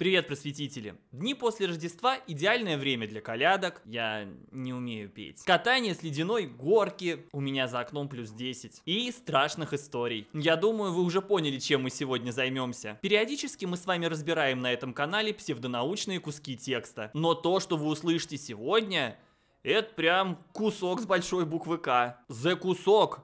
Привет, просветители! Дни после Рождества – идеальное время для колядок. Я не умею петь. Катание с ледяной горки. У меня за окном плюс 10. И страшных историй. Я думаю, вы уже поняли, чем мы сегодня займемся. Периодически мы с вами разбираем на этом канале псевдонаучные куски текста. Но то, что вы услышите сегодня, это прям кусок с большой буквы К. За кусок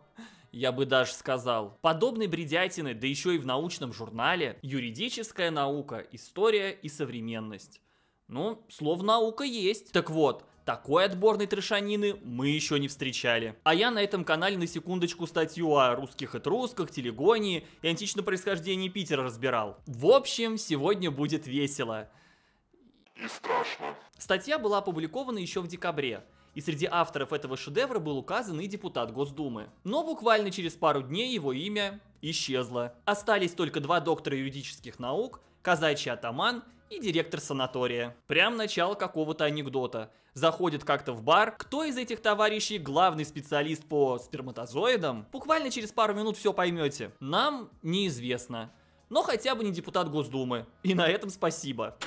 я бы даже сказал. Подобной бредятины, да еще и в научном журнале, юридическая наука, история и современность. Ну, слов наука есть. Так вот, такой отборной трешанины мы еще не встречали. А я на этом канале на секундочку статью о русских этрусках, телегонии и античном происхождении Питера разбирал. В общем, сегодня будет весело. И страшно. Статья была опубликована еще в декабре и среди авторов этого шедевра был указан и депутат Госдумы. Но буквально через пару дней его имя исчезло. Остались только два доктора юридических наук, казачий атаман и директор санатория. Прям начало какого-то анекдота. Заходит как-то в бар. Кто из этих товарищей главный специалист по сперматозоидам? Буквально через пару минут все поймете. Нам неизвестно. Но хотя бы не депутат Госдумы. И на этом спасибо.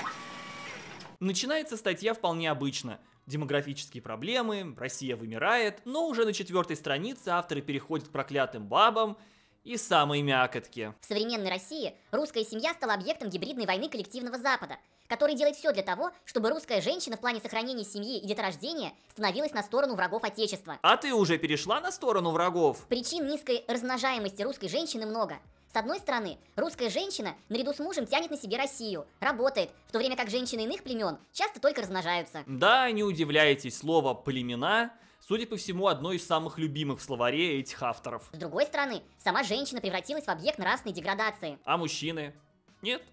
Начинается статья вполне обычно. Демографические проблемы, Россия вымирает, но уже на четвертой странице авторы переходят к проклятым бабам и самой мякотке. В современной России русская семья стала объектом гибридной войны коллективного Запада, который делает все для того, чтобы русская женщина в плане сохранения семьи и деторождения становилась на сторону врагов Отечества. А ты уже перешла на сторону врагов? Причин низкой размножаемости русской женщины много. С одной стороны, русская женщина наряду с мужем тянет на себе Россию, работает, в то время как женщины иных племен часто только размножаются. Да, не удивляйтесь, слово «племена» судя по всему, одно из самых любимых в словаре этих авторов. С другой стороны, сама женщина превратилась в объект нравственной деградации. А мужчины? Нет,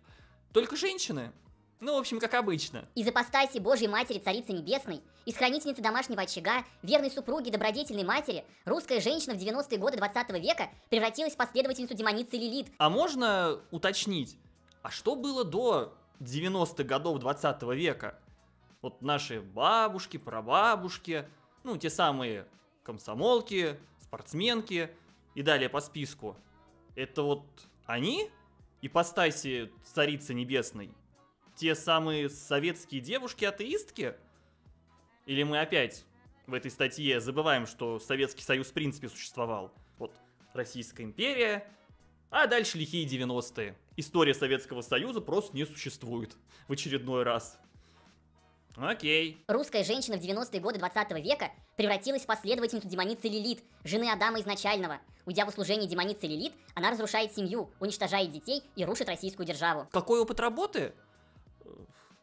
только женщины. Ну, в общем, как обычно. Из апостаси Божьей Матери Царицы Небесной, из хранительницы домашнего очага, верной супруги добродетельной матери, русская женщина в 90-е годы 20 -го века превратилась в последовательницу демоницы Лилит. А можно уточнить, а что было до 90-х годов 20 -го века? Вот наши бабушки, прабабушки, ну, те самые комсомолки, спортсменки и далее по списку. Это вот они? Ипостаси Царицы Небесной? те самые советские девушки-атеистки? Или мы опять в этой статье забываем, что Советский Союз в принципе существовал? Вот Российская империя, а дальше лихие 90-е. История Советского Союза просто не существует в очередной раз. Окей. Русская женщина в 90-е годы 20 века превратилась в последовательницу демоницы Лилит, жены Адама изначального. Уйдя в услужение демоницы Лилит, она разрушает семью, уничтожает детей и рушит российскую державу. Какой опыт работы?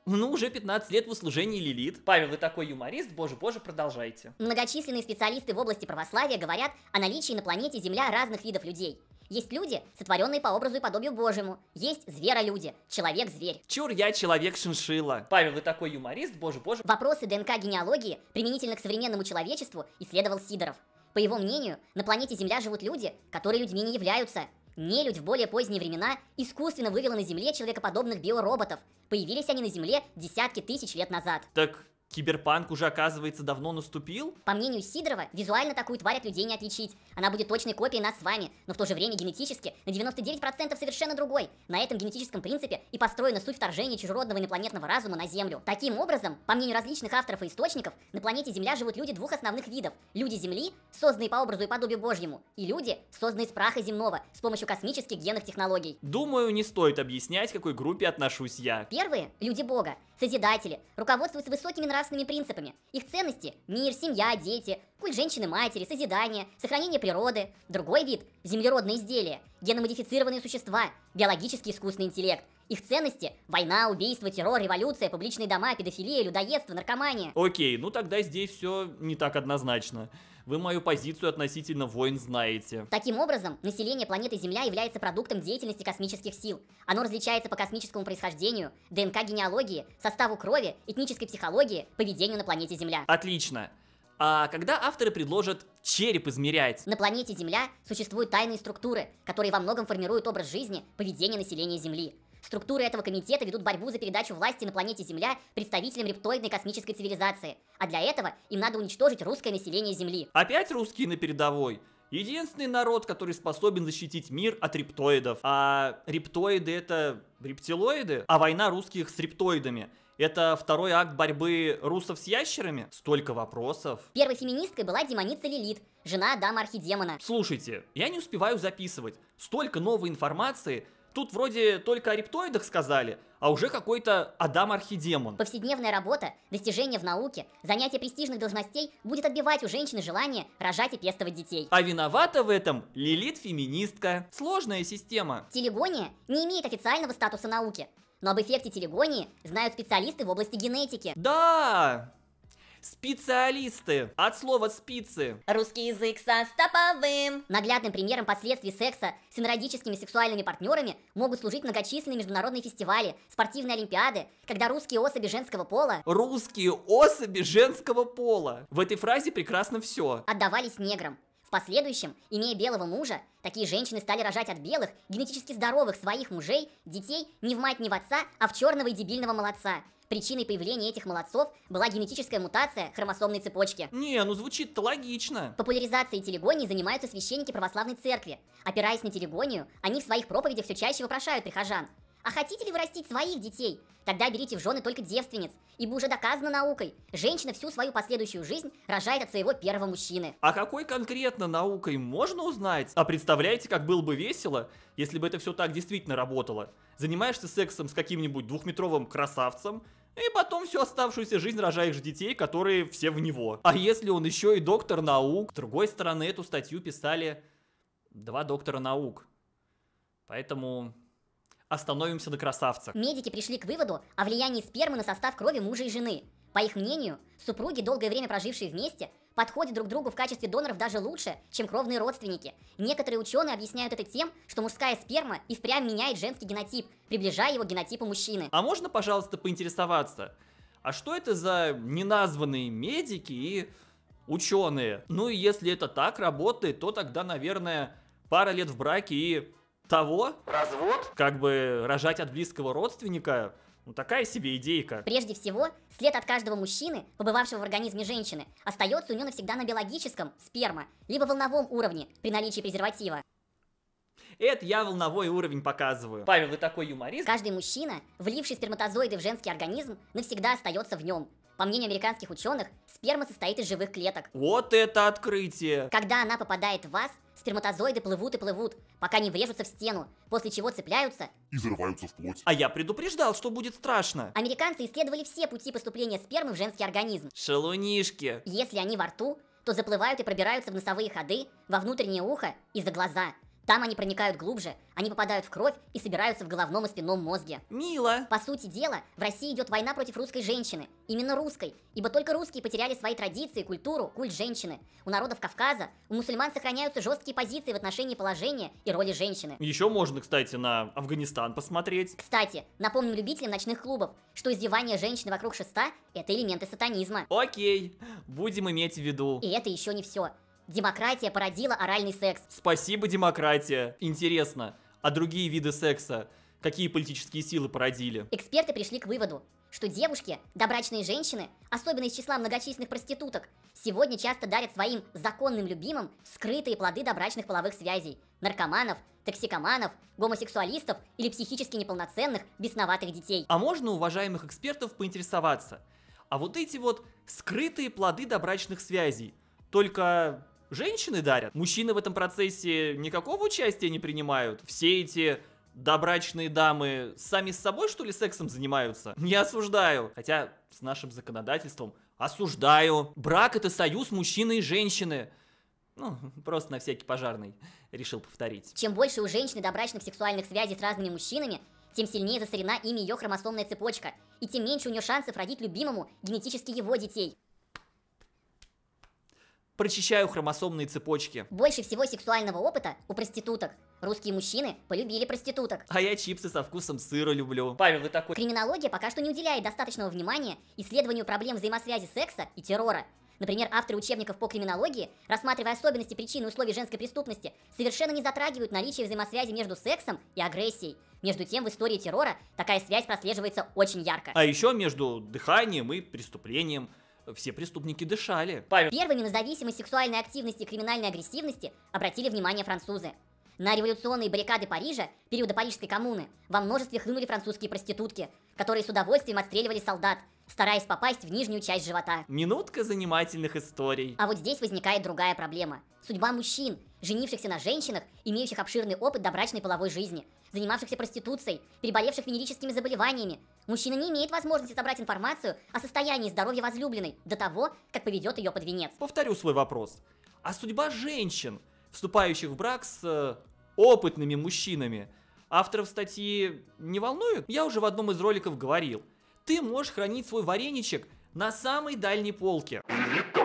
ну, уже 15 лет в услужении Лилит. Павел, вы такой юморист, боже, боже, продолжайте. Многочисленные специалисты в области православия говорят о наличии на планете Земля разных видов людей. Есть люди, сотворенные по образу и подобию Божьему. Есть зверолюди, человек-зверь. Чур я человек-шиншила. Павел, вы такой юморист, боже, боже. Вопросы ДНК генеалогии, применительно к современному человечеству, исследовал Сидоров. По его мнению, на планете Земля живут люди, которые людьми не являются, Нелюдь в более поздние времена искусственно вывела на Земле человекоподобных биороботов. Появились они на Земле десятки тысяч лет назад. Так Киберпанк уже, оказывается, давно наступил? По мнению Сидорова, визуально такую тварь от людей не отличить. Она будет точной копией нас с вами, но в то же время генетически на 99% совершенно другой. На этом генетическом принципе и построена суть вторжения чужеродного инопланетного разума на Землю. Таким образом, по мнению различных авторов и источников, на планете Земля живут люди двух основных видов. Люди Земли, созданные по образу и подобию Божьему, и люди, созданные из праха земного, с помощью космических генных технологий. Думаю, не стоит объяснять, к какой группе отношусь я. Первые – люди Бога, Созидатели, руководствуются высокими нравственными нравственными принципами. Их ценности – мир, семья, дети, культ женщины-матери, созидание, сохранение природы. Другой вид – землеродные изделия, геномодифицированные существа, биологический искусственный интеллект, их ценности – война, убийство, террор, революция, публичные дома, педофилия, людоедство, наркомания. Окей, ну тогда здесь все не так однозначно. Вы мою позицию относительно войн знаете. Таким образом, население планеты Земля является продуктом деятельности космических сил. Оно различается по космическому происхождению, ДНК генеалогии, составу крови, этнической психологии, поведению на планете Земля. Отлично. А когда авторы предложат череп измерять? На планете Земля существуют тайные структуры, которые во многом формируют образ жизни, поведение населения Земли. Структуры этого комитета ведут борьбу за передачу власти на планете Земля представителям рептоидной космической цивилизации. А для этого им надо уничтожить русское население Земли. Опять русские на передовой? Единственный народ, который способен защитить мир от рептоидов. А рептоиды это рептилоиды? А война русских с рептоидами. Это второй акт борьбы русов с ящерами? Столько вопросов. Первой феминисткой была демоница Лилит, жена дама Архидемона. Слушайте, я не успеваю записывать. Столько новой информации, Тут вроде только о рептоидах сказали, а уже какой-то Адам-архидемон. Повседневная работа, достижения в науке, занятие престижных должностей будет отбивать у женщины желание рожать и пестовать детей. А виновата в этом Лилит-феминистка. Сложная система. Телегония не имеет официального статуса науки, но об эффекте телегонии знают специалисты в области генетики. Да! специалисты. От слова спицы. Русский язык со стоповым. Наглядным примером последствий секса с инородическими сексуальными партнерами могут служить многочисленные международные фестивали, спортивные олимпиады, когда русские особи женского пола... Русские особи женского пола. В этой фразе прекрасно все. Отдавались неграм последующем, имея белого мужа, такие женщины стали рожать от белых, генетически здоровых своих мужей, детей не в мать, не в отца, а в черного и дебильного молодца. Причиной появления этих молодцов была генетическая мутация хромосомной цепочки. Не, ну звучит-то логично. Популяризацией телегонии занимаются священники православной церкви. Опираясь на телегонию, они в своих проповедях все чаще вопрошают прихожан. А хотите ли вы растить своих детей? Тогда берите в жены только девственниц, ибо уже доказано наукой. Женщина всю свою последующую жизнь рожает от своего первого мужчины. А какой конкретно наукой можно узнать? А представляете, как было бы весело, если бы это все так действительно работало? Занимаешься сексом с каким-нибудь двухметровым красавцем, и потом всю оставшуюся жизнь рожаешь детей, которые все в него. А если он еще и доктор наук? С другой стороны, эту статью писали два доктора наук. Поэтому Остановимся на красавцах. Медики пришли к выводу о влиянии спермы на состав крови мужа и жены. По их мнению, супруги, долгое время прожившие вместе, подходят друг другу в качестве доноров даже лучше, чем кровные родственники. Некоторые ученые объясняют это тем, что мужская сперма и впрямь меняет женский генотип, приближая его к генотипу мужчины. А можно, пожалуйста, поинтересоваться, а что это за неназванные медики и ученые? Ну и если это так работает, то тогда, наверное, пара лет в браке и того... Развод? Как бы рожать от близкого родственника... Ну такая себе идейка. Прежде всего, след от каждого мужчины, побывавшего в организме женщины, остается у нее навсегда на биологическом, сперма, либо волновом уровне при наличии презерватива. Это я волновой уровень показываю. Павел, вы такой юморист. Каждый мужчина, вливший сперматозоиды в женский организм, навсегда остается в нем, по мнению американских ученых, сперма состоит из живых клеток. Вот это открытие! Когда она попадает в вас, сперматозоиды плывут и плывут, пока не врежутся в стену, после чего цепляются и взрываются в плоть. А я предупреждал, что будет страшно. Американцы исследовали все пути поступления спермы в женский организм. Шалунишки. Если они во рту, то заплывают и пробираются в носовые ходы, во внутреннее ухо и за глаза. Там они проникают глубже, они попадают в кровь и собираются в головном и спинном мозге. Мило. По сути дела, в России идет война против русской женщины. Именно русской. Ибо только русские потеряли свои традиции, культуру, культ женщины. У народов Кавказа, у мусульман сохраняются жесткие позиции в отношении положения и роли женщины. Еще можно, кстати, на Афганистан посмотреть. Кстати, напомним любителям ночных клубов, что издевание женщины вокруг шеста – это элементы сатанизма. Окей, будем иметь в виду. И это еще не все. Демократия породила оральный секс. Спасибо, демократия. Интересно, а другие виды секса какие политические силы породили? Эксперты пришли к выводу, что девушки, добрачные женщины, особенно из числа многочисленных проституток, сегодня часто дарят своим законным любимым скрытые плоды добрачных половых связей – наркоманов, токсикоманов, гомосексуалистов или психически неполноценных, бесноватых детей. А можно уважаемых экспертов поинтересоваться, а вот эти вот скрытые плоды добрачных связей, только женщины дарят. Мужчины в этом процессе никакого участия не принимают. Все эти добрачные дамы сами с собой, что ли, сексом занимаются? Не осуждаю. Хотя с нашим законодательством осуждаю. Брак это союз мужчины и женщины. Ну, просто на всякий пожарный решил повторить. Чем больше у женщины добрачных сексуальных связей с разными мужчинами, тем сильнее засорена ими ее хромосомная цепочка, и тем меньше у нее шансов родить любимому генетически его детей прочищаю хромосомные цепочки. Больше всего сексуального опыта у проституток. Русские мужчины полюбили проституток. А я чипсы со вкусом сыра люблю. Павел, вы такой... Криминология пока что не уделяет достаточного внимания исследованию проблем взаимосвязи секса и террора. Например, авторы учебников по криминологии, рассматривая особенности причин и условий женской преступности, совершенно не затрагивают наличие взаимосвязи между сексом и агрессией. Между тем, в истории террора такая связь прослеживается очень ярко. А еще между дыханием и преступлением – все преступники дышали. Павел. Первыми на зависимость сексуальной активности и криминальной агрессивности обратили внимание французы. На революционные баррикады Парижа, периода Парижской коммуны, во множестве хлынули французские проститутки, которые с удовольствием отстреливали солдат, стараясь попасть в нижнюю часть живота. Минутка занимательных историй. А вот здесь возникает другая проблема. Судьба мужчин, женившихся на женщинах, имеющих обширный опыт добрачной половой жизни, занимавшихся проституцией, переболевших венерическими заболеваниями, Мужчина не имеет возможности собрать информацию о состоянии здоровья возлюбленной до того, как поведет ее под венец. Повторю свой вопрос. А судьба женщин, вступающих в брак с э, опытными мужчинами, авторов статьи не волнует? Я уже в одном из роликов говорил. Ты можешь хранить свой вареничек на самой дальней полке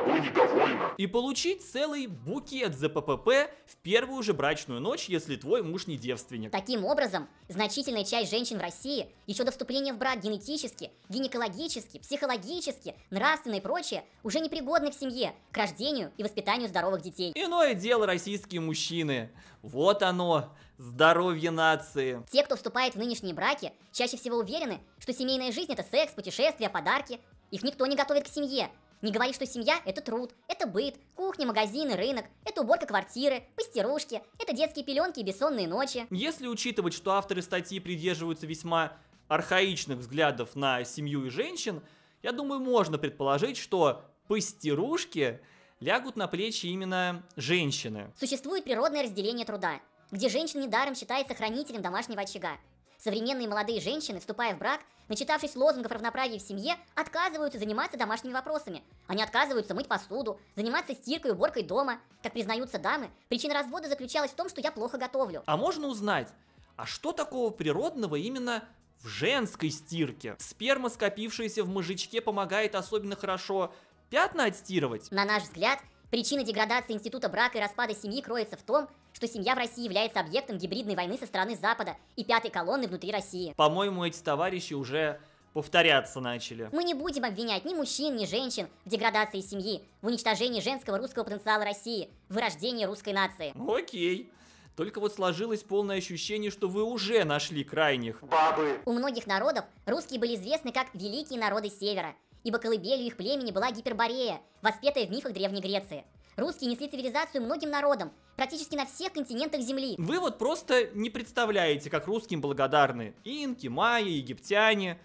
тобой недовольна. И получить целый букет за ППП в первую же брачную ночь, если твой муж не девственник. Таким образом, значительная часть женщин в России еще до вступления в брак генетически, гинекологически, психологически, нравственно и прочее уже непригодны к семье, к рождению и воспитанию здоровых детей. Иное дело российские мужчины. Вот оно, здоровье нации. Те, кто вступает в нынешние браки, чаще всего уверены, что семейная жизнь это секс, путешествия, подарки. Их никто не готовит к семье, не говори, что семья – это труд, это быт, кухня, магазины, рынок, это уборка квартиры, постирушки, это детские пеленки и бессонные ночи. Если учитывать, что авторы статьи придерживаются весьма архаичных взглядов на семью и женщин, я думаю, можно предположить, что постирушки лягут на плечи именно женщины. Существует природное разделение труда, где женщина недаром считается хранителем домашнего очага, Современные молодые женщины, вступая в брак, начитавшись лозунгов равноправия в семье, отказываются заниматься домашними вопросами. Они отказываются мыть посуду, заниматься стиркой и уборкой дома. Как признаются дамы, причина развода заключалась в том, что я плохо готовлю. А можно узнать, а что такого природного именно в женской стирке? Сперма, скопившаяся в мужичке, помогает особенно хорошо пятна отстирывать? На наш взгляд, Причина деградации института брака и распада семьи кроется в том, что семья в России является объектом гибридной войны со стороны Запада и пятой колонны внутри России. По-моему, эти товарищи уже повторяться начали. Мы не будем обвинять ни мужчин, ни женщин в деградации семьи, в уничтожении женского русского потенциала России, в рождении русской нации. Окей. Только вот сложилось полное ощущение, что вы уже нашли крайних. Бабы. У многих народов русские были известны как великие народы Севера – ибо колыбелью их племени была Гиперборея, воспетая в мифах Древней Греции. Русские несли цивилизацию многим народам, практически на всех континентах Земли. Вы вот просто не представляете, как русским благодарны инки, майя, египтяне,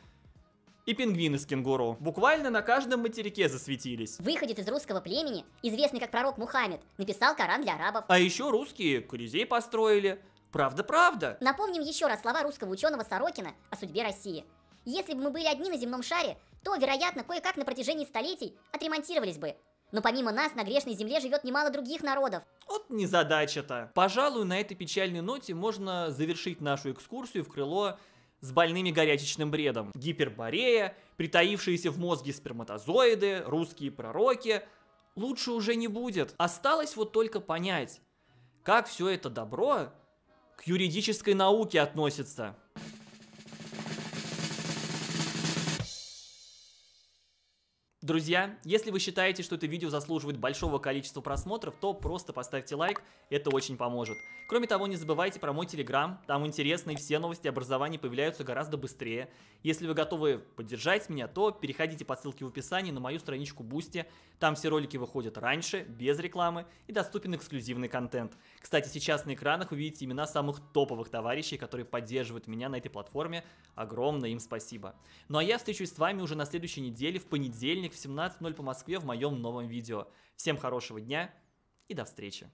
и пингвины с кенгуру. Буквально на каждом материке засветились. Выходит из русского племени, известный как пророк Мухаммед, написал Коран для арабов. А еще русские Колизей построили. Правда-правда. Напомним еще раз слова русского ученого Сорокина о судьбе России. Если бы мы были одни на земном шаре, то, вероятно, кое-как на протяжении столетий отремонтировались бы. Но помимо нас на грешной земле живет немало других народов. Вот незадача-то. Пожалуй, на этой печальной ноте можно завершить нашу экскурсию в крыло с больными горячечным бредом. Гиперборея, притаившиеся в мозге сперматозоиды, русские пророки. Лучше уже не будет. Осталось вот только понять, как все это добро к юридической науке относится. Друзья, если вы считаете, что это видео заслуживает большого количества просмотров, то просто поставьте лайк, это очень поможет. Кроме того, не забывайте про мой телеграм, там интересные все новости образования появляются гораздо быстрее. Если вы готовы поддержать меня, то переходите по ссылке в описании на мою страничку Бусти, там все ролики выходят раньше, без рекламы и доступен эксклюзивный контент. Кстати, сейчас на экранах вы видите имена самых топовых товарищей, которые поддерживают меня на этой платформе, огромное им спасибо. Ну а я встречусь с вами уже на следующей неделе, в понедельник, в 17.00 по Москве в моем новом видео. Всем хорошего дня и до встречи.